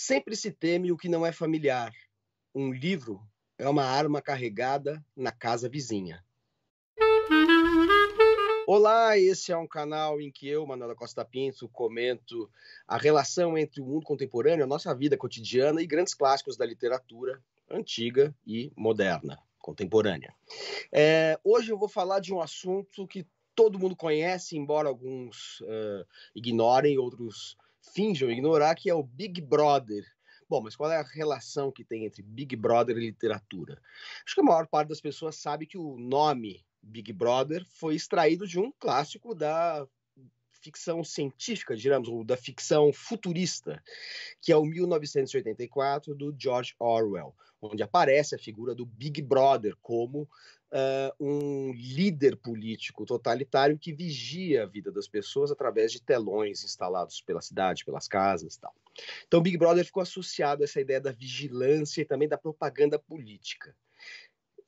Sempre se teme o que não é familiar. Um livro é uma arma carregada na casa vizinha. Olá, esse é um canal em que eu, Manuela Costa Pinto, comento a relação entre o mundo contemporâneo, a nossa vida cotidiana e grandes clássicos da literatura antiga e moderna, contemporânea. É, hoje eu vou falar de um assunto que todo mundo conhece, embora alguns uh, ignorem, outros finjam ignorar que é o Big Brother. Bom, mas qual é a relação que tem entre Big Brother e literatura? Acho que a maior parte das pessoas sabe que o nome Big Brother foi extraído de um clássico da ficção científica, digamos, ou da ficção futurista, que é o 1984 do George Orwell, onde aparece a figura do Big Brother como uh, um líder político totalitário que vigia a vida das pessoas através de telões instalados pela cidade, pelas casas tal. Então, Big Brother ficou associado a essa ideia da vigilância e também da propaganda política.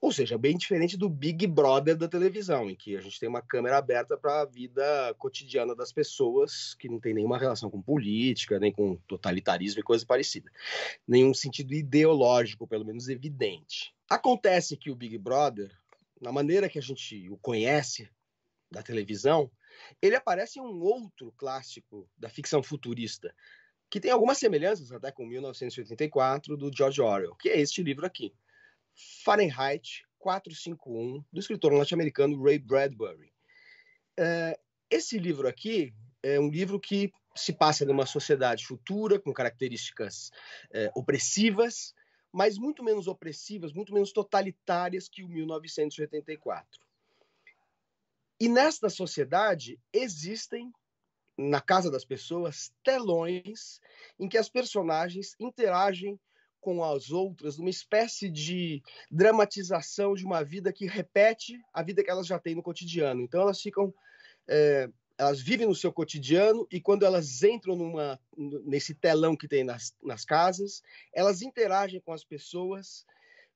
Ou seja, bem diferente do Big Brother da televisão, em que a gente tem uma câmera aberta para a vida cotidiana das pessoas, que não tem nenhuma relação com política, nem com totalitarismo e coisa parecida. Nenhum sentido ideológico, pelo menos evidente. Acontece que o Big Brother na maneira que a gente o conhece da televisão, ele aparece em um outro clássico da ficção futurista, que tem algumas semelhanças até com 1984 do George Orwell, que é este livro aqui, Fahrenheit 451, do escritor norte-americano Ray Bradbury. É, esse livro aqui é um livro que se passa numa sociedade futura com características é, opressivas mas muito menos opressivas, muito menos totalitárias que o 1984. E nesta sociedade existem, na casa das pessoas, telões em que as personagens interagem com as outras, numa espécie de dramatização de uma vida que repete a vida que elas já têm no cotidiano. Então elas ficam é, elas vivem no seu cotidiano e quando elas entram numa, nesse telão que tem nas, nas casas, elas interagem com as pessoas,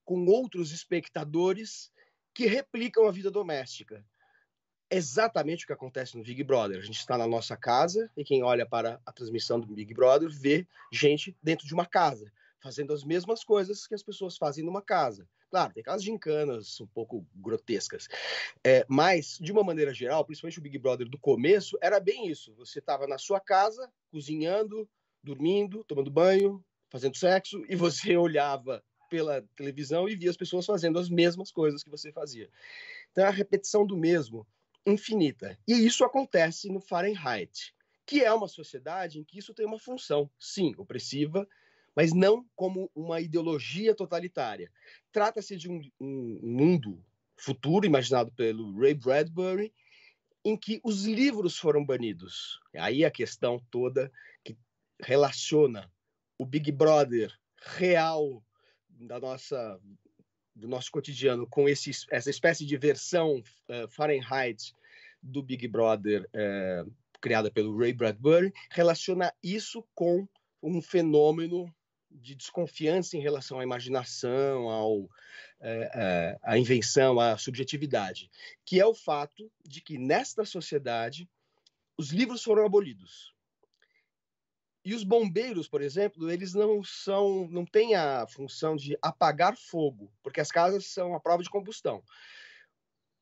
com outros espectadores que replicam a vida doméstica. Exatamente o que acontece no Big Brother. A gente está na nossa casa e quem olha para a transmissão do Big Brother vê gente dentro de uma casa, fazendo as mesmas coisas que as pessoas fazem numa casa. Claro, tem aquelas gincanas um pouco grotescas. É, mas, de uma maneira geral, principalmente o Big Brother do começo, era bem isso. Você estava na sua casa, cozinhando, dormindo, tomando banho, fazendo sexo, e você olhava pela televisão e via as pessoas fazendo as mesmas coisas que você fazia. Então, é a repetição do mesmo, infinita. E isso acontece no Fahrenheit, que é uma sociedade em que isso tem uma função, sim, opressiva, mas não como uma ideologia totalitária. Trata-se de um, um, mundo futuro imaginado pelo Ray Bradbury em que os livros foram banidos. Aí a questão toda que relaciona o Big Brother real da nossa do nosso cotidiano com esse, essa espécie de versão uh, Fahrenheit do Big Brother uh, criada pelo Ray Bradbury relaciona isso com um fenômeno de desconfiança em relação à imaginação, ao, é, é, à invenção, à subjetividade, que é o fato de que nesta sociedade os livros foram abolidos. E os bombeiros, por exemplo, eles não são, não têm a função de apagar fogo, porque as casas são a prova de combustão.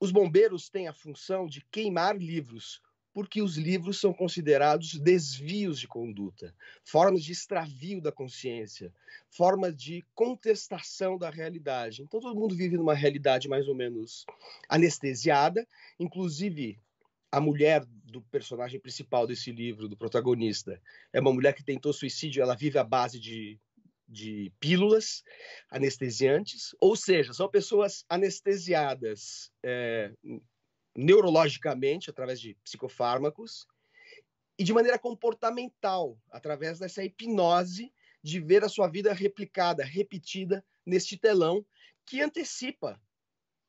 Os bombeiros têm a função de queimar livros, porque os livros são considerados desvios de conduta, formas de extravio da consciência, formas de contestação da realidade. Então todo mundo vive numa realidade mais ou menos anestesiada, inclusive a mulher do personagem principal desse livro, do protagonista, é uma mulher que tentou suicídio, ela vive à base de, de pílulas anestesiantes, ou seja, são pessoas anestesiadas é, neurologicamente, através de psicofármacos, e de maneira comportamental, através dessa hipnose de ver a sua vida replicada, repetida neste telão que antecipa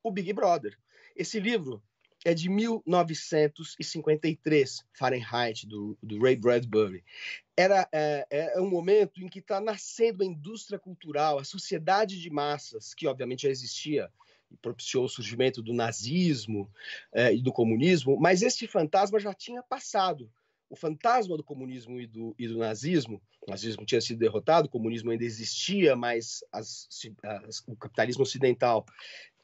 o Big Brother. Esse livro é de 1953, Fahrenheit, do, do Ray Bradbury. Era, é, é, um momento em que está nascendo a indústria cultural, a sociedade de massas, que obviamente já existia propiciou o surgimento do nazismo eh, e do comunismo, mas este fantasma já tinha passado. O fantasma do comunismo e do, e do nazismo, o nazismo tinha sido derrotado, o comunismo ainda existia, mas as, as, o capitalismo ocidental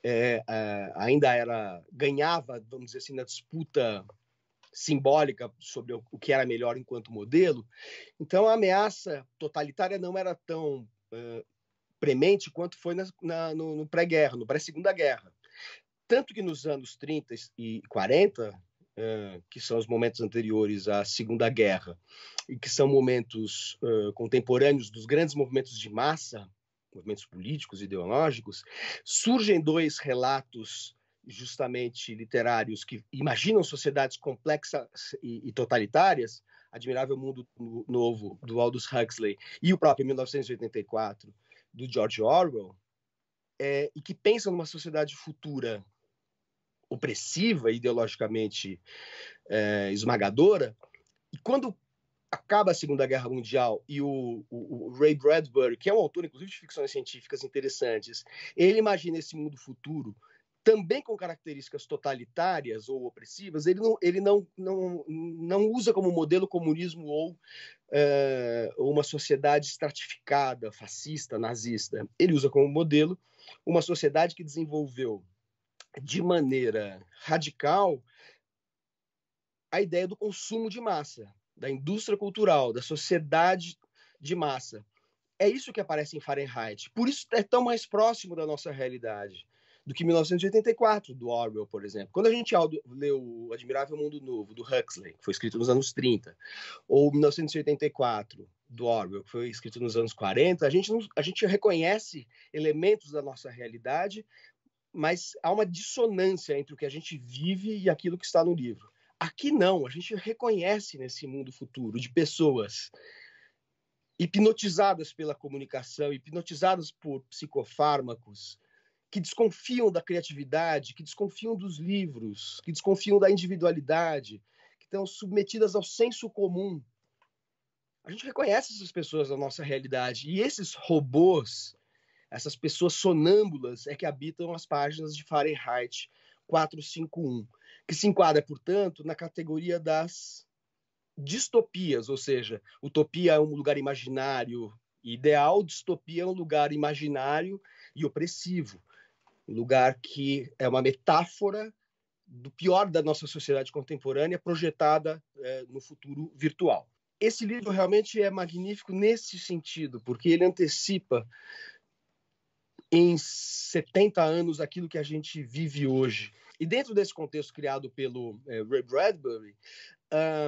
eh, eh, ainda era ganhava, vamos dizer assim, na disputa simbólica sobre o, o que era melhor enquanto modelo. Então a ameaça totalitária não era tão eh, premente quanto foi na, na, no, no pré-guerra, no pré-segunda guerra. Tanto que nos anos 30 e 40, Uh, eh, que são os momentos anteriores à Segunda Guerra e que são momentos uh, contemporâneos dos grandes movimentos de massa, movimentos políticos, ideológicos, surgem dois relatos justamente literários que imaginam sociedades complexas e, e totalitárias, Admirável Mundo Novo, do Aldous Huxley, e o próprio 1984, do George Orwell é, e que pensam numa sociedade futura opressiva, ideologicamente é, esmagadora. E quando acaba a Segunda Guerra Mundial e o, o, o, Ray Bradbury, que é um autor, inclusive, de ficções científicas interessantes, ele imagina esse mundo futuro também com características totalitárias ou opressivas, ele não, ele não, não, não usa como modelo comunismo ou uh, uma sociedade estratificada, fascista, nazista. Ele usa como modelo uma sociedade que desenvolveu de maneira radical a ideia do consumo de massa, da indústria cultural, da sociedade de massa. É isso que aparece em Fahrenheit. Por isso é tão mais próximo da nossa realidade do que 1984, do Orwell, por exemplo. Quando a gente lê o Admirável Mundo Novo, do Huxley, que foi escrito nos anos 30, ou 1984, do Orwell, que foi escrito nos anos 40, a gente, não, a gente reconhece elementos da nossa realidade, mas há uma dissonância entre o que a gente vive e aquilo que está no livro. Aqui não, a gente reconhece nesse mundo futuro de pessoas hipnotizadas pela comunicação, hipnotizadas por psicofármacos, que desconfiam da criatividade, que desconfiam dos livros, que desconfiam da individualidade, que estão submetidas ao senso comum. A gente reconhece essas pessoas na nossa realidade. E esses robôs, essas pessoas sonâmbulas, é que habitam as páginas de Fahrenheit 451, que se enquadra, portanto, na categoria das distopias, ou seja, utopia é um lugar imaginário e ideal, distopia é um lugar imaginário e opressivo um lugar que é uma metáfora do pior da nossa sociedade contemporânea projetada é, no futuro virtual. Esse livro realmente é magnífico nesse sentido, porque ele antecipa em 70 anos aquilo que a gente vive hoje. E dentro desse contexto criado pelo é, Ray Bradbury,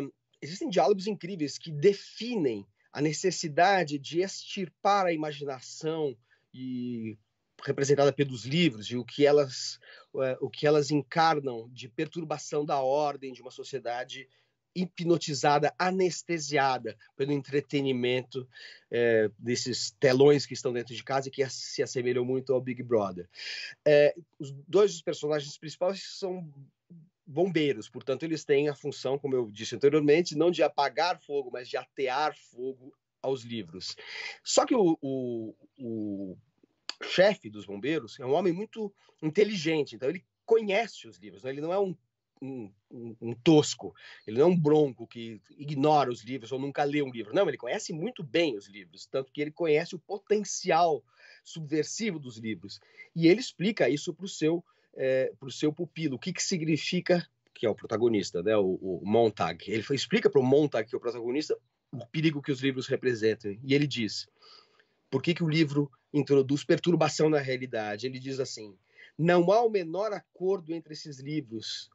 um, existem diálogos incríveis que definem a necessidade de extirpar a imaginação e representada pelos livros e o que elas é, o que elas encarnam de perturbação da ordem de uma sociedade hipnotizada, anestesiada pelo entretenimento é, desses telões que estão dentro de casa e que se assemelham muito ao Big Brother. É, os dois dos personagens principais são bombeiros, portanto eles têm a função, como eu disse anteriormente, não de apagar fogo, mas de atear fogo aos livros. Só que o, o, o chefe dos bombeiros é um homem muito inteligente, então ele conhece os livros, né? ele não é um, um, um, tosco, ele não é um bronco que ignora os livros ou nunca lê um livro. Não, ele conhece muito bem os livros, tanto que ele conhece o potencial subversivo dos livros. E ele explica isso para o seu, é, seu pupilo, o que, que significa, que é o protagonista, né? o, o Montag. Ele explica para o Montag, que é o protagonista, o perigo que os livros representam. E ele diz: por que, que o livro introduz perturbação na realidade. Ele diz assim: não há o menor acordo entre esses livros.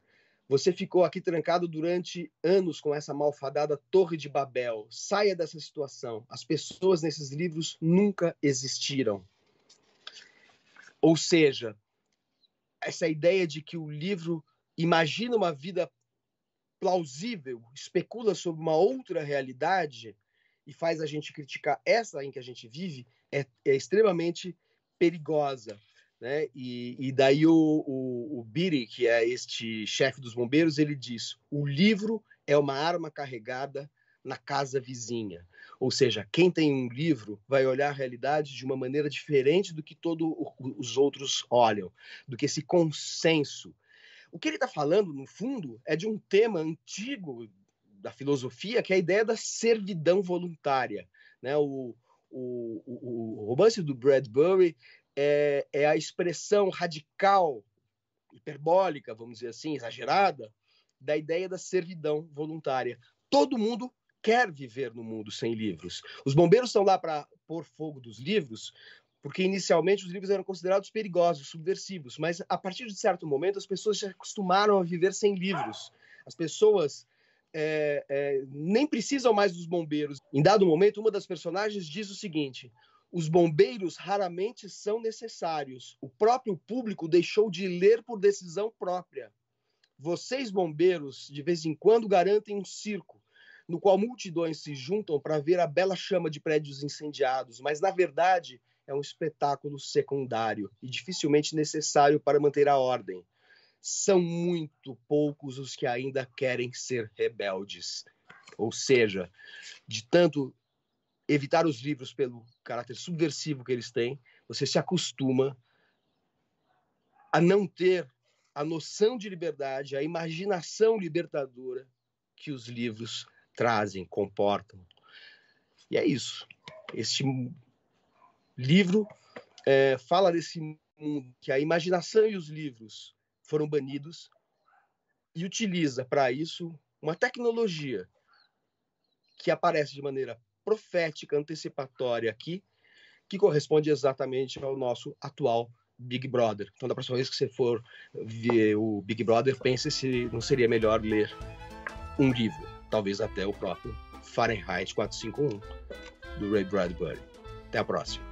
Você ficou aqui trancado durante anos com essa malfadada Torre de Babel. Saia dessa situação. As pessoas nesses livros nunca existiram. Ou seja, essa ideia de que o livro imagina uma vida plausível, especula sobre uma outra realidade e faz a gente criticar essa em que a gente vive, é, é extremamente perigosa. Né? E, e, daí o, o, o Biri, que é este chefe dos bombeiros, ele diz: o livro é uma arma carregada na casa vizinha. Ou seja, quem tem um livro vai olhar a realidade de uma maneira diferente do que todos os outros olham, do que esse consenso. O que ele está falando, no fundo, é de um tema antigo da filosofia, que é a ideia da servidão voluntária. Né? O, o, o, o romance do Bradbury é, é a expressão radical, hiperbólica, vamos dizer assim, exagerada, da ideia da servidão voluntária. Todo mundo quer viver no mundo sem livros. Os bombeiros estão lá para pôr fogo dos livros, porque inicialmente os livros eram considerados perigosos, subversivos, mas a partir de certo momento as pessoas se acostumaram a viver sem livros. As pessoas é, é, nem precisam mais dos bombeiros. Em dado momento, uma das personagens diz o seguinte: os bombeiros raramente são necessários. O próprio público deixou de ler por decisão própria. Vocês, bombeiros, de vez em quando garantem um circo, no qual multidões se juntam para ver a bela chama de prédios incendiados, mas na verdade é um espetáculo secundário e dificilmente necessário para manter a ordem são muito poucos os que ainda querem ser rebeldes. Ou seja, de tanto evitar os livros pelo caráter subversivo que eles têm, você se acostuma a não ter a noção de liberdade, a imaginação libertadora que os livros trazem, comportam. E é isso. Este livro é, fala desse mundo que a imaginação e os livros foram banidos e utiliza para isso uma tecnologia que aparece de maneira profética, antecipatória aqui, que corresponde exatamente ao nosso atual Big Brother. Então, da próxima vez que você for ver o Big Brother, pense se não seria melhor ler um livro, talvez até o próprio Fahrenheit 451 do Ray Bradbury. Até a próxima.